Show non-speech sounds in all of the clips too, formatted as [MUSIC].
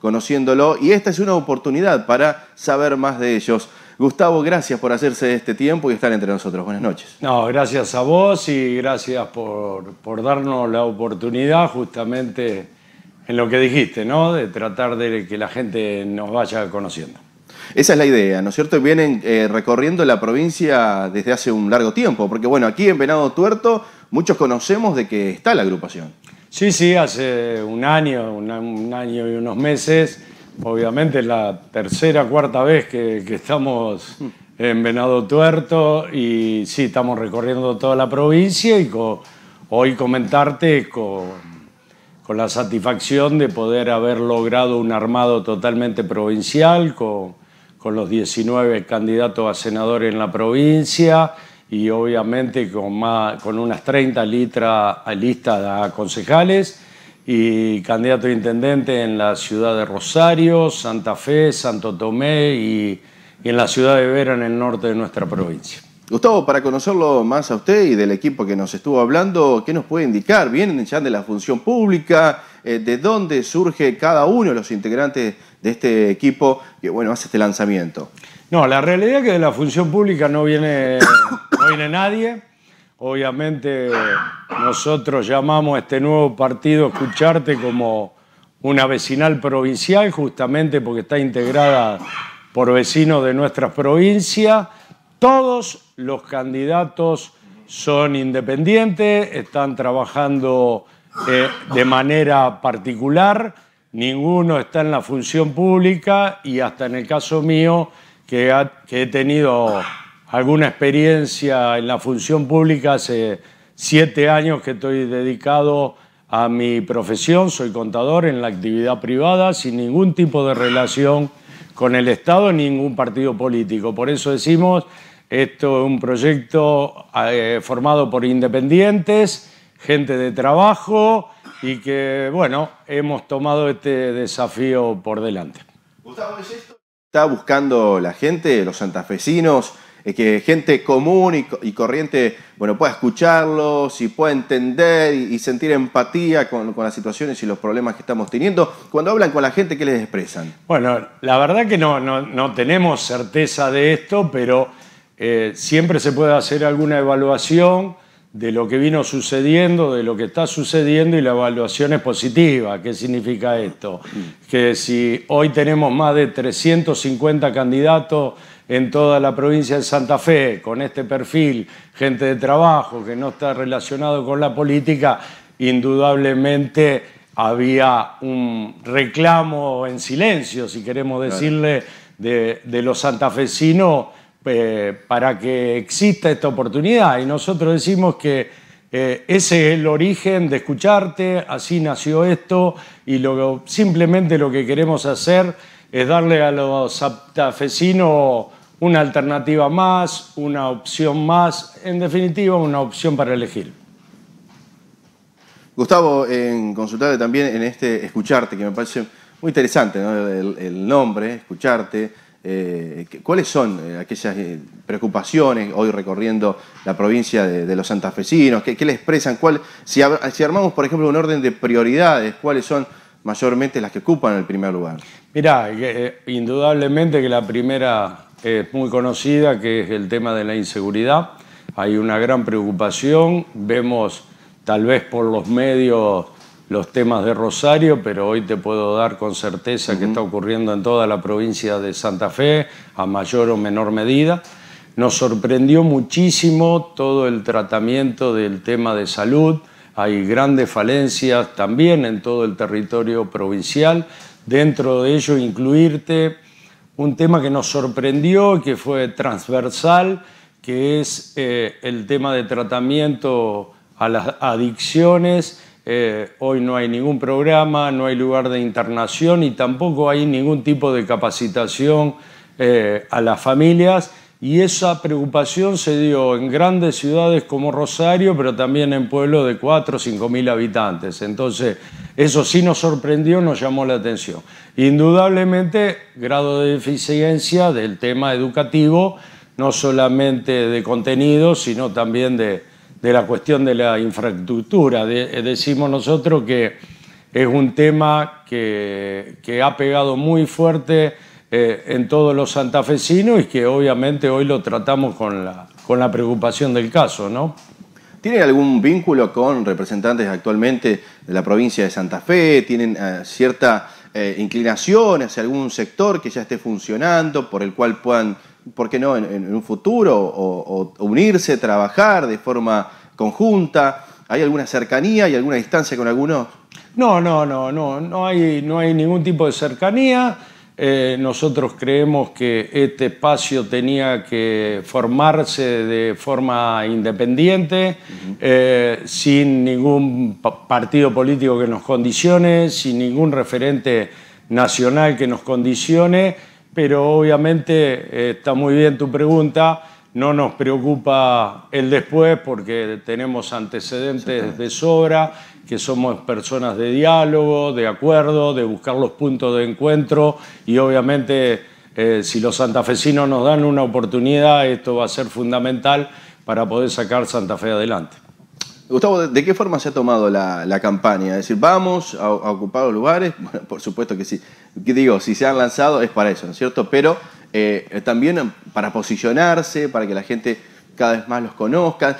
conociéndolo y esta es una oportunidad para saber más de ellos. Gustavo, gracias por hacerse este tiempo y estar entre nosotros. Buenas noches. No, gracias a vos y gracias por, por darnos la oportunidad justamente en lo que dijiste, ¿no? De tratar de que la gente nos vaya conociendo. Esa es la idea, ¿no es cierto? Vienen eh, recorriendo la provincia desde hace un largo tiempo, porque bueno, aquí en Venado Tuerto muchos conocemos de que está la agrupación. Sí, sí, hace un año, un año y unos meses. Obviamente la tercera, cuarta vez que, estamos [LAUGHS] en Venado Tuerto y sí, estamos recorriendo toda la provincia y hoy comentarte con, la satisfacción de poder haber logrado un armado totalmente provincial con, con los 19 candidatos a senadores en la provincia y obviamente con, más, con unas 30 litras lista de concejales y candidato a intendente en la ciudad de Rosario, Santa Fe, Santo Tomé y, en la ciudad de Vera, en el norte de nuestra provincia. Gustavo, para conocerlo más a usted y del equipo que nos estuvo hablando, ¿qué nos puede indicar? ¿Vienen ya de la función pública? Eh, ¿De dónde surge cada uno de los integrantes de este equipo que bueno, hace este lanzamiento? No, la realidad es que de la función pública no viene no viene nadie. Obviamente nosotros llamamos a este nuevo partido Escucharte como una vecinal provincial, justamente porque está integrada por vecinos de nuestra provincia. Todos los candidatos son independientes, están trabajando eh, de manera particular, ninguno está en la función pública y hasta en el caso mío, que he tenido alguna experiencia en la función pública. Hace siete años que estoy dedicado a mi profesión, soy contador en la actividad privada, sin ningún tipo de relación con el Estado, ningún partido político. Por eso decimos, esto es un proyecto eh, formado por independientes, gente de trabajo y que, bueno, hemos tomado este desafío por delante. Gustavo, ¿es esto? ¿Está buscando la gente, los santafesinos? que gente común y, corriente bueno, pueda escucharlo, si pueda entender y, sentir empatía con, las situaciones y los problemas que estamos teniendo. Cuando hablan con la gente, ¿qué les expresan? Bueno, la verdad que no, no, tenemos certeza de esto, pero eh, siempre se puede hacer alguna evaluación de lo que vino sucediendo, de lo que está sucediendo y la evaluación es positiva. ¿Qué significa esto? Mm. Que si hoy tenemos más de 350 candidatos en toda la provincia de Santa Fe, con este perfil, gente de trabajo que no está relacionado con la política, indudablemente había un reclamo en silencio, si queremos decirle, de, los santafesinos eh, para que exista esta oportunidad. Y nosotros decimos que eh, ese es el origen de escucharte, así nació esto, y lo, simplemente lo que queremos hacer es darle a los santafesinos una alternativa más, una opción más, en definitiva una opción para elegir. Gustavo, en consultarte también en este escucharte, que me parece muy interesante el, nombre, escucharte. Eh, ¿Cuáles son eh, aquellas eh, preocupaciones hoy recorriendo la provincia de, los santafesinos? ¿Qué, qué le expresan? ¿Cuál, si, si armamos, por ejemplo, un orden de prioridades, ¿cuáles son mayormente las que ocupan el primer lugar? Mirá, indudablemente que la primera es muy conocida, que es el tema de la inseguridad. Hay una gran preocupación, vemos tal vez por los medios los temas de Rosario, pero hoy te puedo dar con certeza que está ocurriendo en toda la provincia de Santa Fe, a mayor o menor medida. Nos sorprendió muchísimo todo el tratamiento del tema de salud. Hay grandes falencias también en todo el territorio provincial. Dentro de ello, incluirte un tema que nos sorprendió, que fue transversal, que es eh, el tema de tratamiento a las adicciones. Eh, hoy no hay ningún programa, no hay lugar de internación y tampoco hay ningún tipo de capacitación eh, a las familias y esa preocupación se dio en grandes ciudades como Rosario, pero también en pueblos de 4 o 5 mil habitantes. Entonces, eso sí nos sorprendió, nos llamó la atención. Indudablemente, grado de eficiencia del tema educativo, no solamente de contenido, sino también de, la cuestión de la infraestructura. Eh, decimos nosotros que es un tema que ha pegado muy fuerte eh, en todos los santafesinos y que obviamente hoy lo tratamos con la, preocupación del caso, ¿no? ¿Tiene algún vínculo con representantes actualmente de la provincia de Santa Fe? ¿Tienen eh, cierta eh, inclinación hacia algún sector que ya esté funcionando, por el cual puedan, por qué no, en, un futuro, unirse, trabajar de forma conjunta? ¿Hay alguna cercanía y alguna distancia con algunos? No, no, no, no, no hay, no hay ningún tipo de cercanía. Eh, nosotros creemos que este espacio tenía que formarse de forma independiente, eh, sin ningún partido político que nos condicione, sin ningún referente nacional que nos condicione, pero obviamente eh, está muy bien tu pregunta no nos preocupa el después porque tenemos antecedentes de sobra, que somos personas de diálogo, de acuerdo, de buscar los puntos de encuentro y obviamente eh, si los santafesinos nos dan una oportunidad, esto va a ser fundamental para poder sacar Santa Fe adelante. Gustavo, ¿de qué forma se ha tomado la, campaña? Es decir, vamos a, ocupar lugares, bueno, por supuesto que sí. Digo, si se han lanzado es para eso, ¿no es cierto? Pero eh, también para posicionarse, para que la gente cada vez más los conozca.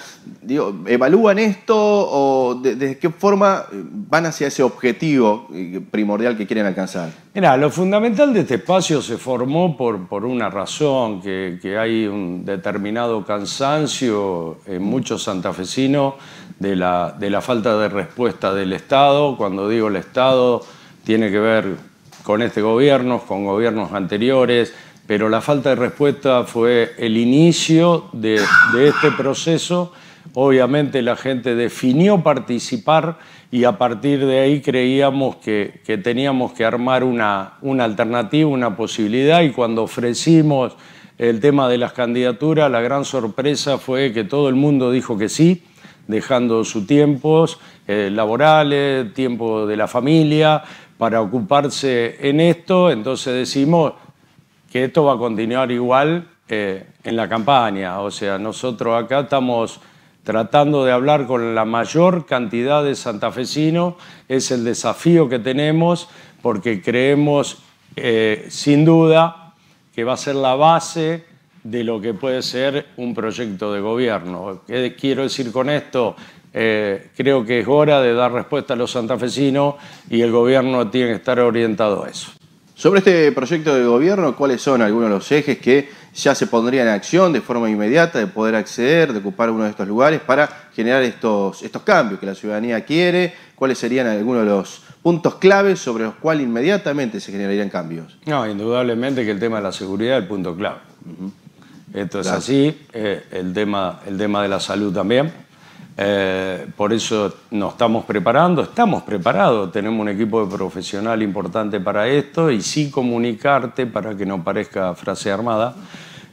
¿Evalúan esto o de, qué forma van hacia ese objetivo primordial que quieren alcanzar? Mira, lo fundamental de este espacio se formó por, una razón, que, hay un determinado cansancio en muchos santafesinos de la, de la falta de respuesta del Estado. Cuando digo el Estado, tiene que ver con este gobierno, con gobiernos anteriores, pero la falta de respuesta fue el inicio de, este proceso. Obviamente la gente definió participar y a partir de ahí creíamos que, teníamos que armar una, alternativa, una posibilidad y cuando ofrecimos el tema de las candidaturas, la gran sorpresa fue que todo el mundo dijo que sí, dejando sus tiempos eh, laborales, tiempo de la familia, para ocuparse en esto. Entonces decimos, que esto va a continuar igual eh, en la campaña. O sea, nosotros acá estamos tratando de hablar con la mayor cantidad de santafesinos, es el desafío que tenemos, porque creemos eh, sin duda que va a ser la base de lo que puede ser un proyecto de gobierno. ¿Qué quiero decir con esto? Eh, creo que es hora de dar respuesta a los santafesinos y el gobierno tiene que estar orientado a eso. Sobre este proyecto de gobierno, ¿cuáles son algunos de los ejes que ya se pondrían en acción de forma inmediata de poder acceder, de ocupar uno de estos lugares para generar estos, estos cambios que la ciudadanía quiere? ¿Cuáles serían algunos de los puntos claves sobre los cuales inmediatamente se generarían cambios? No, indudablemente que el tema de la seguridad es el punto clave. Esto es así, eh, el, tema, el tema de la salud también. Eh, por eso nos estamos preparando, estamos preparados, tenemos un equipo de profesional importante para esto y sí comunicarte para que no parezca frase armada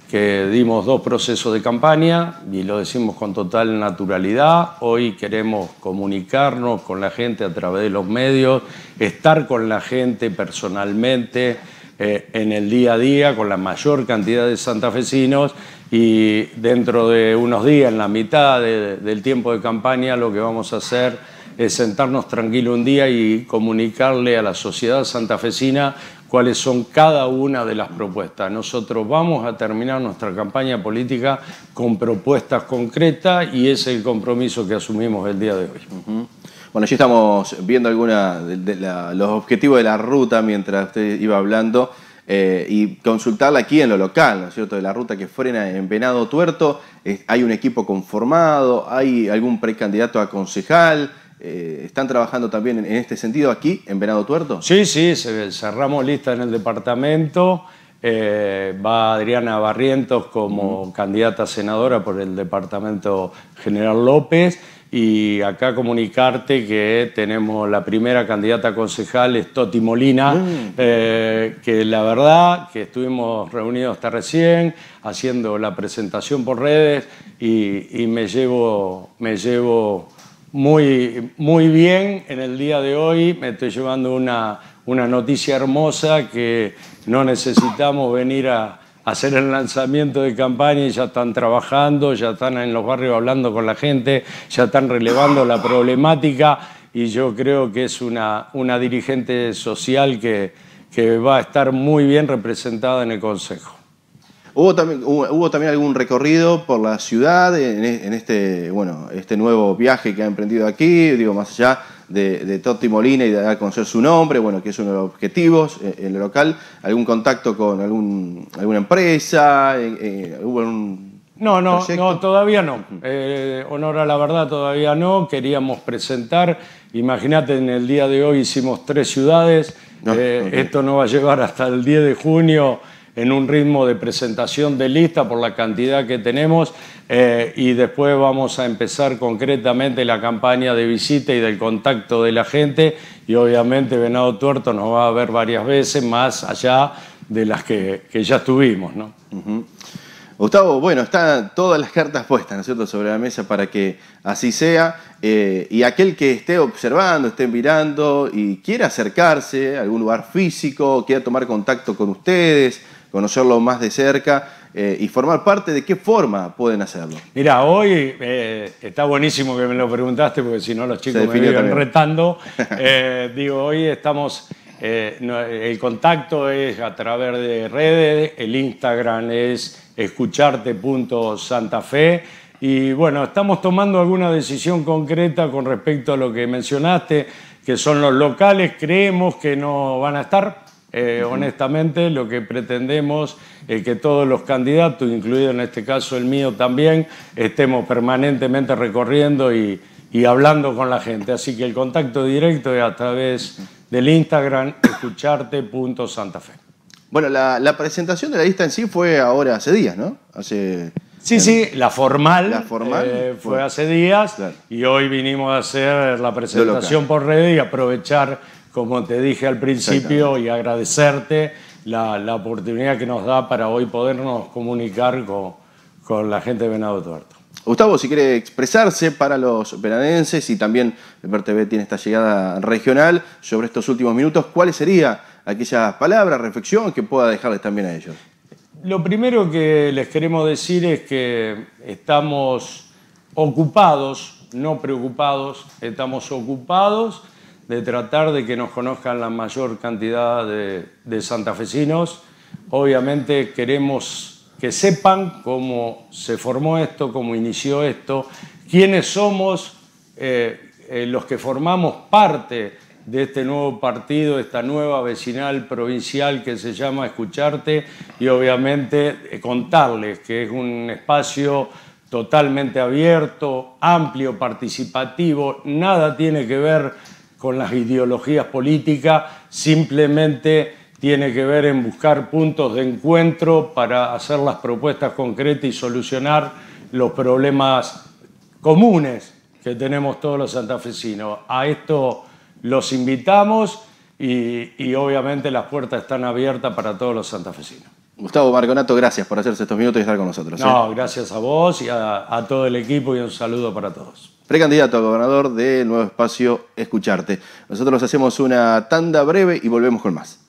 que dimos dos procesos de campaña y lo decimos con total naturalidad. Hoy queremos comunicarnos con la gente a través de los medios, estar con la gente personalmente eh, en el día a día con la mayor cantidad de santafesinos y dentro de unos días, en la mitad del tiempo de campaña, lo que vamos a hacer es sentarnos tranquilo un día y comunicarle a la sociedad santafesina cuáles son cada una de las propuestas. Nosotros vamos a terminar nuestra campaña política con propuestas concretas y ese es el compromiso que asumimos el día de hoy. Bueno, ya estamos viendo algunos de, los objetivos de la ruta mientras usted iba hablando eh, y consultarla aquí en lo local, ¿no es cierto? De la ruta que frena en Venado Tuerto, hay un equipo conformado, hay algún precandidato a concejal. Eh, ¿Están trabajando también en, en este sentido aquí, en Venado Tuerto? Sí, sí, cerramos lista en el departamento. Eh, va Adriana Barrientos como candidata a senadora por el Departamento General López. Y acá comunicarte que tenemos la primera candidata concejal, es Toti Molina, eh, que la verdad que estuvimos reunidos hasta recién haciendo la presentación por redes y, me llevo, me llevo muy, muy bien en el día de hoy. Me estoy llevando una, una noticia hermosa que no necesitamos venir a hacer el lanzamiento de campaña y ya están trabajando, ya están en los barrios hablando con la gente, ya están relevando la problemática y yo creo que es una, una dirigente social que, que va a estar muy bien representada en el Consejo. Hubo también, algún recorrido por la ciudad en, e, este, este nuevo viaje que ha emprendido aquí, digo, más allá de, de Totti Molina y de dar a conocer su nombre, bueno, que es uno de los objetivos eh, en lo local. ¿Algún contacto con algún, alguna empresa? Eh, eh, ¿Hubo algún no, no, todavía no. honor a la verdad, todavía no. Queríamos presentar, imagínate, en el día de hoy hicimos tres ciudades. Esto no va a llevar hasta el 10 de junio en un ritmo de presentación de lista por la cantidad que tenemos eh, y después vamos a empezar concretamente la campaña de visita y del contacto de la gente y obviamente Venado Tuerto nos va a ver varias veces más allá de las que, ya estuvimos. Gustavo, bueno, están todas las cartas puestas, cierto?, sobre la mesa para que así sea. Eh, y aquel que esté observando, esté mirando y quiera acercarse a algún lugar físico, quiera tomar contacto con ustedes, conocerlo más de cerca eh, y formar parte de qué forma pueden hacerlo. Mira, hoy eh, está buenísimo que me lo preguntaste porque si no los chicos me retando. [LAUGHS] Eh, digo, hoy estamos, el contacto es a través de redes, el Instagram es escucharte.santafe. Y bueno, estamos tomando alguna decisión concreta con respecto a lo que mencionaste, que son los locales, creemos que no van a estar, eh, honestamente, lo que pretendemos es que todos los candidatos, incluido en este caso el mío también, estemos permanentemente recorriendo y, hablando con la gente. Así que el contacto directo es a través del Instagram escucharte.santafe. Bueno, la, presentación de la lista en sí fue ahora hace días, ¿no? Hace, sí, sí, la formal, la formal eh, fue, hace días y hoy vinimos a hacer la presentación por red y aprovechar como te dije al principio, y agradecerte la, oportunidad que nos da para hoy podernos comunicar con, la gente de Venado Tuerto. Gustavo, si quiere expresarse para los venadenses y también el TV tiene esta llegada regional sobre estos últimos minutos, ¿cuáles serían aquellas palabras, reflexiones que pueda dejarles también a ellos? Lo primero que les queremos decir es que estamos ocupados, no preocupados, estamos ocupados de tratar de que nos conozcan la mayor cantidad de, santafesinos. Obviamente queremos que sepan cómo se formó esto, cómo inició esto, quiénes somos eh, eh, los que formamos parte de este nuevo partido, esta nueva vecinal provincial que se llama Escucharte y obviamente eh, contarles que es un espacio totalmente abierto, amplio, participativo, nada tiene que ver con las ideologías políticas, simplemente tiene que ver en buscar puntos de encuentro para hacer las propuestas concretas y solucionar los problemas comunes que tenemos todos los santafesinos. A esto los invitamos y, obviamente las puertas están abiertas para todos los santafesinos. Gustavo Marconato, gracias por hacerse estos minutos y estar con nosotros. ¿eh? No, gracias a vos y a, a, todo el equipo y un saludo para todos. Precandidato a gobernador de Nuevo Espacio Escucharte. Nosotros hacemos una tanda breve y volvemos con más.